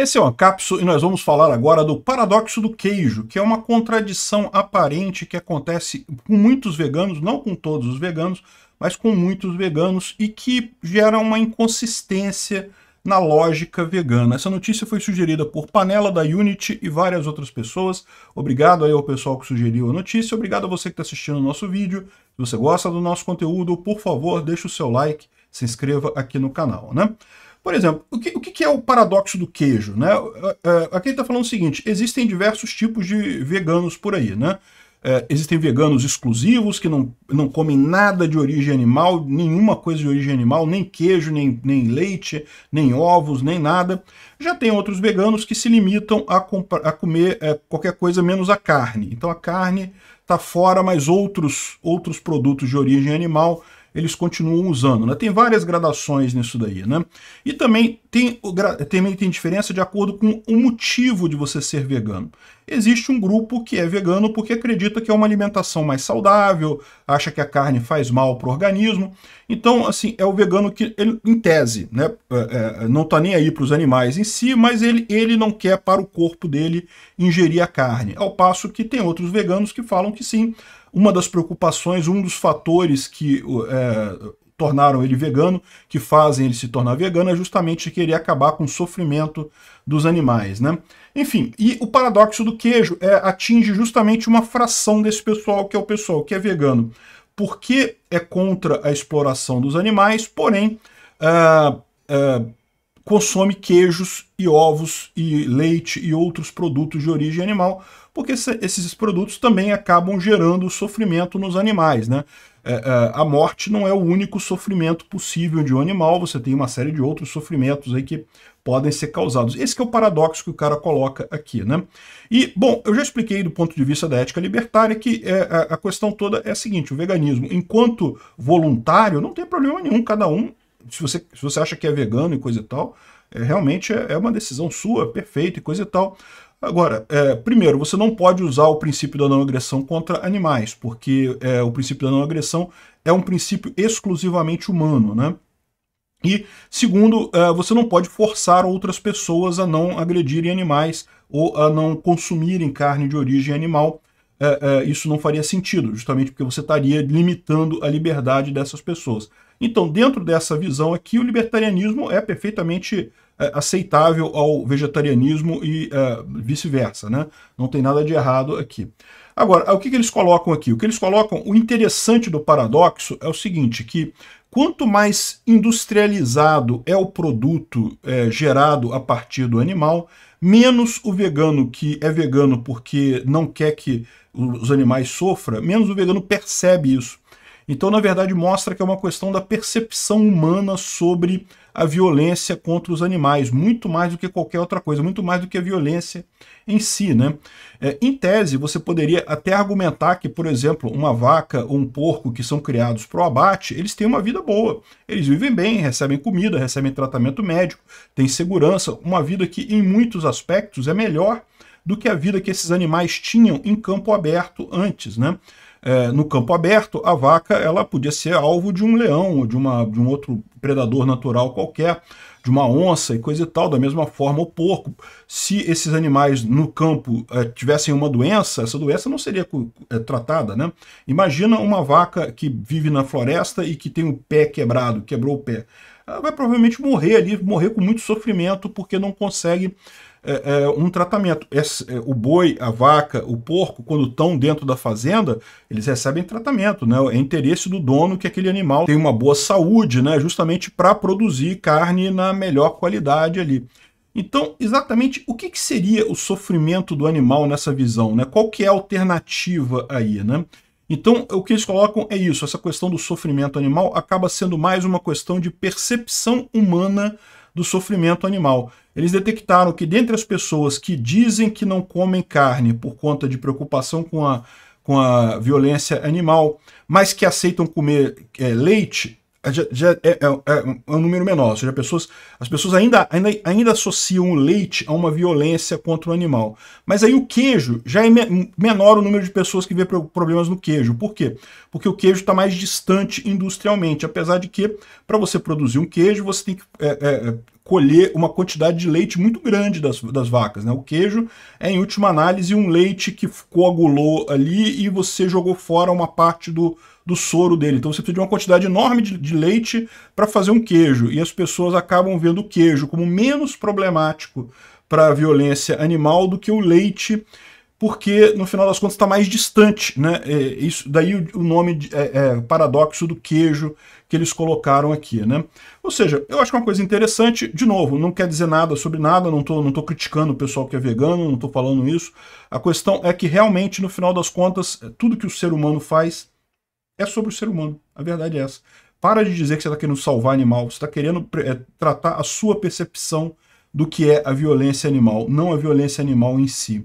Esse é o Ancapso e nós vamos falar agora do paradoxo do queijo, que é uma contradição aparente que acontece com muitos veganos, não com todos os veganos, mas com muitos veganos e que gera uma inconsistência na lógica vegana. Essa notícia foi sugerida por Panela da Unity e várias outras pessoas. Obrigado aí ao pessoal que sugeriu a notícia, obrigado a você que está assistindo o nosso vídeo. Se você gosta do nosso conteúdo, por favor, deixe o seu like, se inscreva aqui no canal, né? Por exemplo, o que, o que é o paradoxo do queijo? Né? É, é, aqui ele está falando o seguinte: existem diversos tipos de veganos por aí, né? É, existem veganos exclusivos que não, não comem nada de origem animal, nenhuma coisa de origem animal, nem queijo, nem, nem leite, nem ovos, nem nada. Já tem outros veganos que se limitam a, a comer é, qualquer coisa menos a carne. Então a carne está fora, mas outros, outros produtos de origem animal eles continuam usando. Né? Tem várias gradações nisso daí. Né? E também tem, também tem diferença de acordo com o motivo de você ser vegano. Existe um grupo que é vegano porque acredita que é uma alimentação mais saudável, acha que a carne faz mal para o organismo. Então, assim, é o vegano que, ele, em tese, né, é, é não está nem aí para os animais em si, mas ele, ele não quer para o corpo dele ingerir a carne. Ao passo que tem outros veganos que falam que sim, uma das preocupações, um dos fatores que é, tornaram ele vegano, que fazem ele se tornar vegano, é justamente querer acabar com o sofrimento dos animais, né? Enfim, e o paradoxo do queijo é, atinge justamente uma fração desse pessoal, que é o pessoal que é vegano, porque é contra a exploração dos animais, porém, uh, uh, consome queijos e ovos e leite e outros produtos de origem animal, porque esses produtos também acabam gerando sofrimento nos animais, né? É, é, a morte não é o único sofrimento possível de um animal, você tem uma série de outros sofrimentos aí que podem ser causados. Esse é o paradoxo que o cara coloca aqui, né? E, bom, eu já expliquei do ponto de vista da ética libertária que é, a questão toda é a seguinte, o veganismo, enquanto voluntário, não tem problema nenhum, cada um se você, se você acha que é vegano e coisa e tal, é, realmente é, é uma decisão sua, perfeita e coisa e tal. Agora, é, primeiro, você não pode usar o princípio da não agressão contra animais, porque é, o princípio da não agressão é um princípio exclusivamente humano, né? E segundo, é, você não pode forçar outras pessoas a não agredirem animais ou a não consumirem carne de origem animal. É, é, isso não faria sentido, justamente porque você estaria limitando a liberdade dessas pessoas. Então, dentro dessa visão aqui, o libertarianismo é perfeitamente é, aceitável ao vegetarianismo e é, vice-versa, né? Não tem nada de errado aqui. Agora, o que, que eles colocam aqui? O que eles colocam, o interessante do paradoxo é o seguinte, que quanto mais industrializado é o produto é, gerado a partir do animal, menos o vegano que é vegano porque não quer que os animais sofram, menos o vegano percebe isso. Então, na verdade, mostra que é uma questão da percepção humana sobre a violência contra os animais, muito mais do que qualquer outra coisa, muito mais do que a violência em si. Né? É, em tese, você poderia até argumentar que, por exemplo, uma vaca ou um porco que são criados para o abate, eles têm uma vida boa, eles vivem bem, recebem comida, recebem tratamento médico, têm segurança, uma vida que, em muitos aspectos, é melhor do que a vida que esses animais tinham em campo aberto antes. Né? é, no campo aberto, a vaca ela podia ser alvo de um leão, de, uma, de um outro predador natural qualquer, de uma onça e coisa e tal. Da mesma forma, o porco. Se esses animais no campo é, tivessem uma doença, essa doença não seria é, tratada. Né? Imagina uma vaca que vive na floresta e que tem o pé quebrado, quebrou o pé. Ela vai provavelmente morrer ali, morrer com muito sofrimento, porque não consegue é, é, um tratamento. Esse, é, é, o boi, a vaca, o porco, quando estão dentro da fazenda, eles recebem tratamento, né? É interesse do dono que aquele animal tenha uma boa saúde, né? Justamente para produzir carne na melhor qualidade ali. Então, exatamente o que, que, seria o sofrimento do animal nessa visão, né? Qual que é a alternativa aí, né? Então, o que eles colocam é isso, essa questão do sofrimento animal acaba sendo mais uma questão de percepção humana do sofrimento animal. Eles detectaram que dentre as pessoas que dizem que não comem carne por conta de preocupação com a, com a violência animal, mas que aceitam comer é, leite, é, já, já é, é, é, é, um número menor, ou seja, pessoas, as pessoas ainda, ainda, ainda associam o leite a uma violência contra o animal. Mas aí o queijo já é me, menor o número de pessoas que vê problemas no queijo. Por quê? Porque o queijo está mais distante industrialmente, apesar de que para você produzir um queijo você tem que é, é colher uma quantidade de leite muito grande das, das vacas. Né? O queijo é, em última análise, um leite que coagulou ali e você jogou fora uma parte do, do soro dele. Então você precisa de uma quantidade enorme de, de leite para fazer um queijo. E as pessoas acabam vendo o queijo como menos problemático para a violência animal do que o leite porque no final das contas está mais distante, né? É, isso, daí o, o nome de, é, é, paradoxo do queijo que eles colocaram aqui, né? Ou seja, eu acho que é uma coisa interessante, de novo, não quer dizer nada sobre nada, não estou não tô criticando o pessoal que é vegano, não estou falando isso. A questão é que realmente, no final das contas, é, tudo que o ser humano faz é sobre o ser humano. A verdade é essa. Para de dizer que você está querendo salvar animal, você está querendo é, tratar a sua percepção do que é a violência animal, não a violência animal em si.